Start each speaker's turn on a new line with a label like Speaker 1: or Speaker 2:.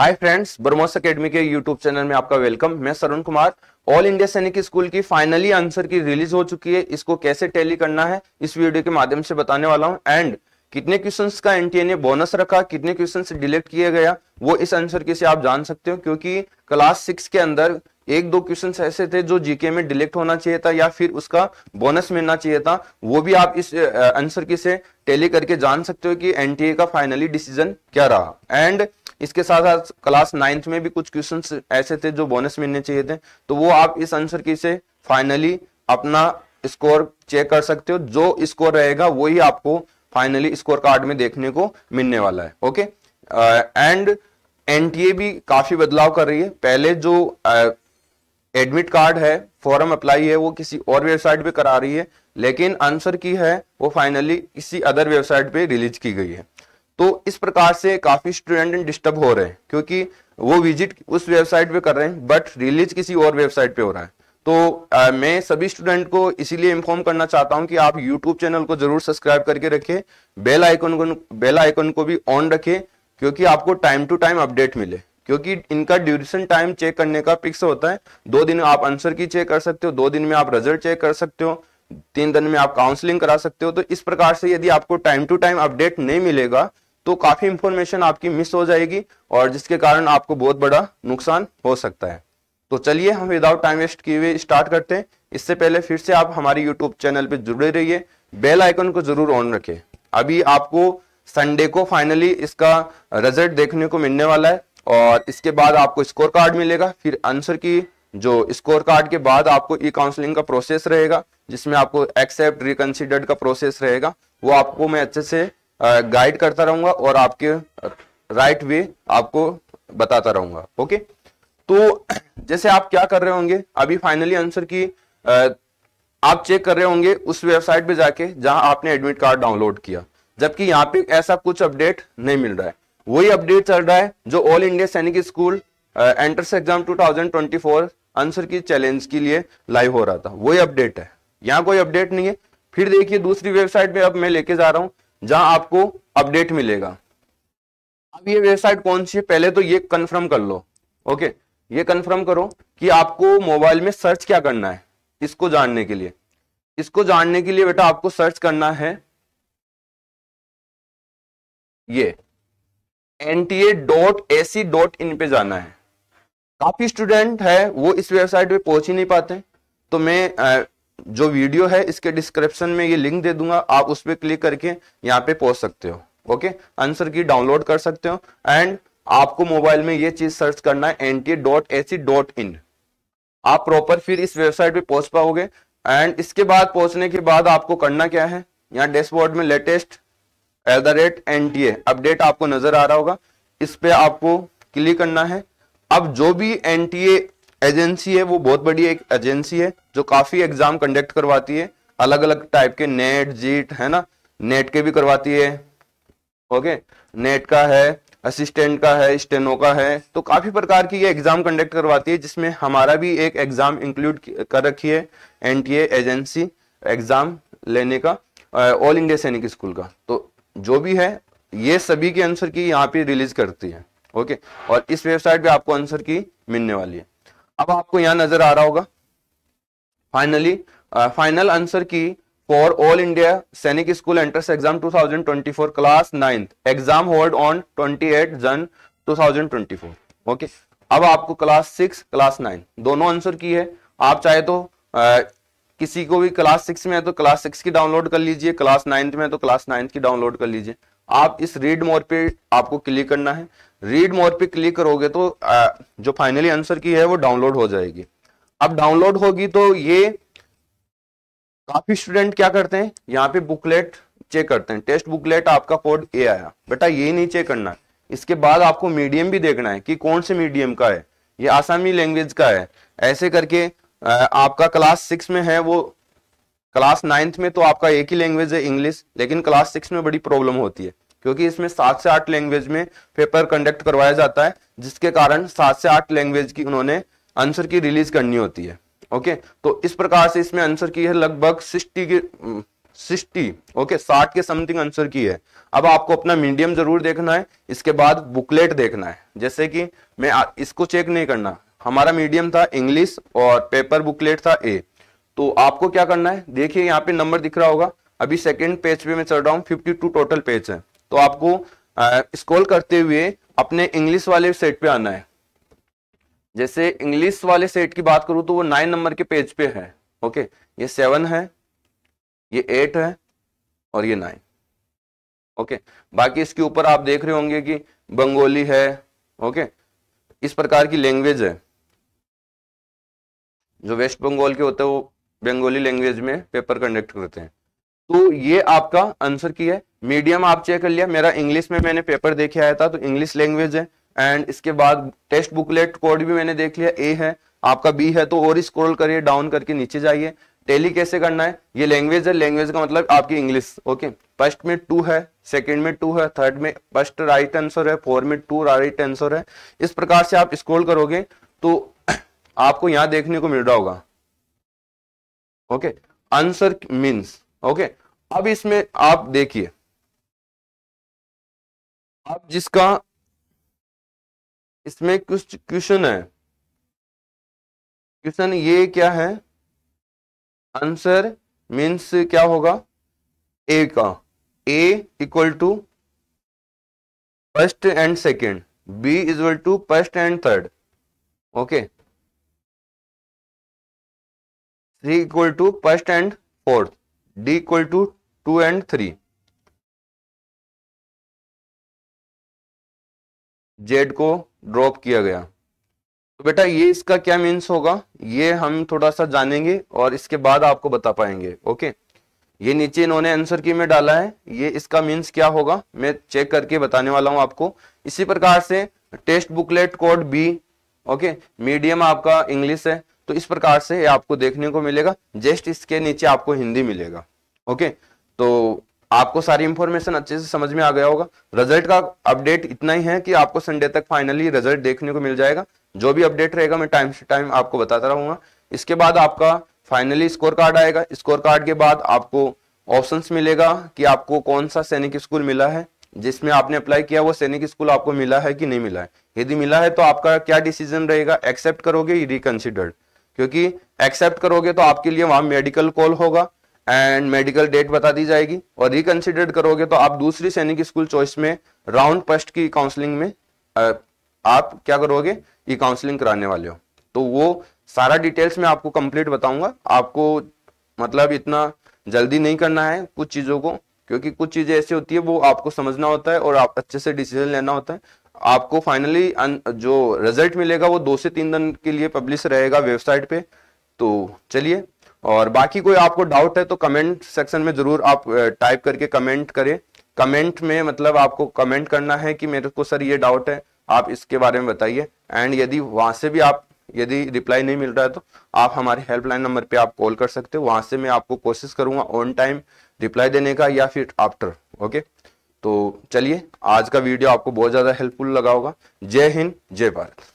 Speaker 1: हाय friends Brahmos academy के YouTube channel में आपका वेलकम मैं Sarun Kumar all India Sainik school की फाइनली आंसर की रिलीज हो चुकी है इसको कैसे टैली करना है इस वीडियो के माध्यम से बताने वाला हूं एंड कितने क्वेश्चंस का एनटीए ने बोनस रखा कितने क्वेश्चंस डिलीट किया गया वो इस आंसर की से आप जान सकते हो क्योंकि क्लास सिक्स के अंदर एक दो क्वेश्चन ऐसे थे जो जीके में डिलेक्ट होना चाहिए था या फिर उसका बोनस मिलना चाहिए था वो भी आप इस आंसर की से टेली करके जान सकते हो कि एनटीए का फाइनली डिसीजन क्या रहा एंड इसके साथ साथ क्लास नाइन्थ में भी कुछ क्वेश्चन ऐसे थे जो बोनस मिलने चाहिए थे तो वो आप इस आंसर की से फाइनली अपना स्कोर चेक कर सकते हो जो स्कोर रहेगा वही आपको फाइनली स्कोर कार्ड में देखने को मिलने वाला है ओके एंड एनटीए भी काफी बदलाव कर रही है पहले जो uh, एडमिट कार्ड है फॉर्म अप्लाई है वो किसी और वेबसाइट पे करा रही है लेकिन आंसर की है वो फाइनली किसी अदर वेबसाइट पे रिलीज की गई है तो इस प्रकार से काफी स्टूडेंट डिस्टर्ब हो रहे हैं क्योंकि वो विजिट उस वेबसाइट पे कर रहे हैं बट रिलीज किसी और वेबसाइट पे हो रहा है तो आ, मैं सभी स्टूडेंट को इसीलिए इन्फॉर्म करना चाहता हूं कि आप यूट्यूब चैनल को जरूर सब्सक्राइब करके रखें बेल आइकन को बेल आइकन को भी ऑन रखें क्योंकि आपको टाइम टू टाइम अपडेट मिले क्योंकि इनका ड्यूरेशन टाइम चेक करने का फिक्स होता है दो दिन आप आंसर की चेक कर सकते हो दो दिन में आप रिजल्ट चेक कर सकते हो तीन दिन में आप काउंसलिंग करा सकते हो तो इस प्रकार से यदि आपको टाइम टू टाइम अपडेट नहीं मिलेगा तो काफी इंफॉर्मेशन आपकी मिस हो जाएगी और जिसके कारण आपको बहुत बड़ा नुकसान हो सकता है तो चलिए हम विदाउट टाइम वेस्ट किए हुए स्टार्ट करते हैं इससे पहले फिर से आप हमारे यूट्यूब चैनल पर जुड़े रहिए बेल आइकन को जरूर ऑन रखें अभी आपको संडे को फाइनली इसका रिजल्ट देखने को मिलने वाला है और इसके बाद आपको स्कोर कार्ड मिलेगा फिर आंसर की जो स्कोर कार्ड के बाद आपको ई काउंसलिंग का प्रोसेस रहेगा जिसमें आपको एक्सेप्ट रिकन्सिडर्ड का प्रोसेस रहेगा वो आपको मैं अच्छे से गाइड करता रहूंगा और आपके राइट वे आपको बताता रहूंगा ओके तो जैसे आप क्या कर रहे होंगे अभी फाइनली आंसर की आप चेक कर रहे होंगे उस वेबसाइट पे जाके जहां आपने एडमिट कार्ड डाउनलोड किया जबकि यहाँ पे ऐसा कुछ अपडेट नहीं मिल रहा है वही अपडेट चल रहा है जो all India Sainik school entrance exam 2024 answer key challenge के लिए लाइव हो रहा था वही अपडेट है यहाँ कोई अपडेट नहीं है फिर देखिए दूसरी वेबसाइट पे अब मैं लेके जा रहा हूँ जहां आपको अपडेट मिलेगा अब ये वेबसाइट कौन सी है पहले तो ये कंफर्म कर लो ओके ये कंफर्म करो कि आपको मोबाइल में सर्च क्या करना है इसको जानने के लिए इसको जानने के लिए बेटा आपको सर्च करना है ये N T A dot A C dot in पे जाना है काफी स्टूडेंट है वो इस वेबसाइट पे पहुंच ही नहीं पाते तो मैं जो वीडियो है इसके डिस्क्रिप्शन में ये लिंक दे दूंगा आप उस पर क्लिक करके यहाँ पे पहुंच सकते हो ओके आंसर की डाउनलोड कर सकते हो एंड आपको मोबाइल में ये चीज सर्च करना है N T A dot A C dot in आप प्रॉपर फिर इस वेबसाइट पे पहुंच पाओगे एंड इसके बाद पहुंचने के बाद आपको करना क्या है यहाँ डैशबोर्ड में latest at the rate N T A update आपको नजर आ रहा होगा इस पर आपको क्लिक करना है अब जो भी एन टी ए एजेंसी है वो बहुत बड़ी एक एजेंसी है जो काफी एग्जाम कंडक्ट करवाती है अलग अलग टाइप के नेट जीट है ना नेट के भी करवाती है ओके नेट का है असिस्टेंट का है स्टेनो का है तो काफी प्रकार की ये एग्जाम कंडक्ट करवाती है जिसमें हमारा भी एक एग्जाम इंक्लूड कर रखी है एनटीए एजेंसी एग्जाम लेने का ऑल इंडिया सैनिक स्कूल का तो जो भी है ये सभी के आंसर की यहाँ पे रिलीज करती है ओके और इस वेबसाइट पे आपको आंसर की मिलने वाली है अब आपको यहाँ नजर आ रहा होगा finally final answer key for all India Sainik school entrance exam 2024 class ninth exam hold on 28 Jan 2024 okay अब आपको क्लास सिक्स क्लास नाइन दोनों आंसर की है आप चाहे तो uh, किसी को भी क्लास सिक्स में है तो क्लास सिक्स की डाउनलोड कर लीजिए क्लास नाइन्थ में है तो क्लास नाइन्थ की डाउनलोड कर लीजिए आप इस रीड मोर पे आपको क्लिक करना है रीड मोर पे क्लिक करोगे तो जो फाइनली आंसर की है वो डाउनलोड हो जाएगी अब डाउनलोड होगी तो ये काफी स्टूडेंट क्या करते हैं यहाँ पे बुकलेट चेक करते हैं टेस्ट बुकलेट आपका कोड ए आया बेटा ये नहीं चेक करना इसके बाद आपको मीडियम भी देखना है कि कौन से मीडियम का है ये आसामी लैंग्वेज का है ऐसे करके आपका क्लास सिक्स में है वो क्लास नाइन्थ में तो आपका एक ही लैंग्वेज है इंग्लिश लेकिन क्लास सिक्स में बड़ी प्रॉब्लम होती है क्योंकि इसमें सात से आठ लैंग्वेज में पेपर कंडक्ट करवाया जाता है जिसके कारण सात से आठ लैंग्वेज की उन्होंने आंसर की रिलीज करनी होती है ओके तो इस प्रकार से इसमें आंसर की है लगभग सिक्सटी की सिक्सटी ओके साठ के समथिंग आंसर की है अब आपको अपना मीडियम जरूर देखना है इसके बाद बुकलेट देखना है जैसे कि मैं इसको चेक नहीं करना हमारा मीडियम था इंग्लिश और पेपर बुकलेट था ए तो आपको क्या करना है देखिए यहाँ पे नंबर दिख रहा होगा अभी सेकेंड पेज पे मैं चल रहा हूँ फिफ्टी टू टोटल पेज है तो आपको स्क्रॉल करते हुए अपने इंग्लिश वाले सेट पे आना है जैसे इंग्लिश वाले सेट की बात करूं तो वो नाइन नंबर के पेज पे है ओके ये सेवन है ये एट है और ये नाइन ओके बाकी इसके ऊपर आप देख रहे होंगे कि बंगोली है ओके इस प्रकार की लैंग्वेज है जो वेस्ट बंगाल के होते हैं वो बंगाली लैंग्वेज में पेपर कंडक्ट करते हैं तो ये आपका आंसर की है मीडियम आप चेक कर लिया मेरा इंग्लिश में मैंने पेपर देखे आया था तो इंग्लिश लैंग्वेज है एंड इसके बाद टेस्ट बुकलेट कोड भी मैंने देख लिया ए है आपका बी है तो और स्क्रोल करिए डाउन करके नीचे जाइए टेली कैसे करना है ये लैंग्वेज है लैंग्वेज का मतलब आपकी इंग्लिश ओके फर्स्ट में टू है सेकंड में टू है थर्ड में फर्स्ट राइट आंसर है फोर में टू राइट आंसर है इस प्रकार से आप स्क्रोल करोगे तो आपको यहां देखने को मिल रहा होगा ओके आंसर मीन्स ओके अब इसमें आप देखिए अब जिसका इसमें कुछ क्वेश्चन है क्वेश्चन ये क्या है आंसर मीन्स क्या होगा ए का A equal to first and second B equal to first and third okay three equal to first and fourth D equal to two and three Z को drop किया गया तो बेटा ये इसका क्या मीन्स होगा ये हम थोड़ा सा जानेंगे और इसके बाद आपको बता पाएंगे ओके ये नीचे इन्होंने आंसर की में डाला है ये इसका मीन्स क्या होगा मैं चेक करके बताने वाला हूं आपको इसी प्रकार से test booklet code B okay medium आपका इंग्लिश है तो इस प्रकार से आपको देखने को मिलेगा जस्ट इसके नीचे आपको हिंदी मिलेगा ओके तो आपको सारी इंफॉर्मेशन अच्छे से समझ में आ गया होगा रिजल्ट का अपडेट इतना ही है कि आपको संडे तक फाइनली रिजल्ट देखने को मिल जाएगा जो भी अपडेट रहेगा मैं टाइम से टाइम आपको बताता रहूंगा इसके बाद आपका फाइनली स्कोर कार्ड आएगा स्कोर कार्ड के बाद आपको ऑप्शंस मिलेगा कि आपको कौन सा सैनिक स्कूल मिला है जिसमें आपने अप्लाई किया वो सैनिक स्कूल आपको मिला है कि नहीं मिला है यदि मिला है तो आपका क्या डिसीजन रहेगा एक्सेप्ट करोगे रिकन्सिडर्ड क्योंकि एक्सेप्ट करोगे तो आपके लिए वहां मेडिकल कॉल होगा एंड मेडिकल डेट बता दी जाएगी और रिकन्सिडर करोगे तो आप दूसरी सैनिक स्कूल चॉइस में राउंड फर्स्ट की काउंसलिंग में आप क्या करोगे ई e काउंसलिंग कराने वाले हो तो वो सारा डिटेल्स में आपको कंप्लीट बताऊंगा आपको मतलब इतना जल्दी नहीं करना है कुछ चीज़ों को क्योंकि कुछ चीज़ें ऐसी होती है वो आपको समझना होता है और आप अच्छे से डिसीजन लेना होता है आपको फाइनली जो रिजल्ट मिलेगा वो दो से तीन दिन के लिए पब्लिश रहेगा वेबसाइट पे तो चलिए और बाकी कोई आपको डाउट है तो कमेंट सेक्शन में जरूर आप टाइप करके कमेंट करें कमेंट में मतलब आपको कमेंट करना है कि मेरे को सर ये डाउट है आप इसके बारे में बताइए एंड यदि वहाँ से भी आप यदि रिप्लाई नहीं मिल रहा है तो आप हमारे हेल्पलाइन नंबर पे आप कॉल कर सकते हो वहाँ से मैं आपको कोशिश करूँगा ऑन टाइम रिप्लाई देने का या फिर आफ्टर ओके तो चलिए आज का वीडियो आपको बहुत ज़्यादा हेल्पफुल लगा होगा जय हिंद जय भारत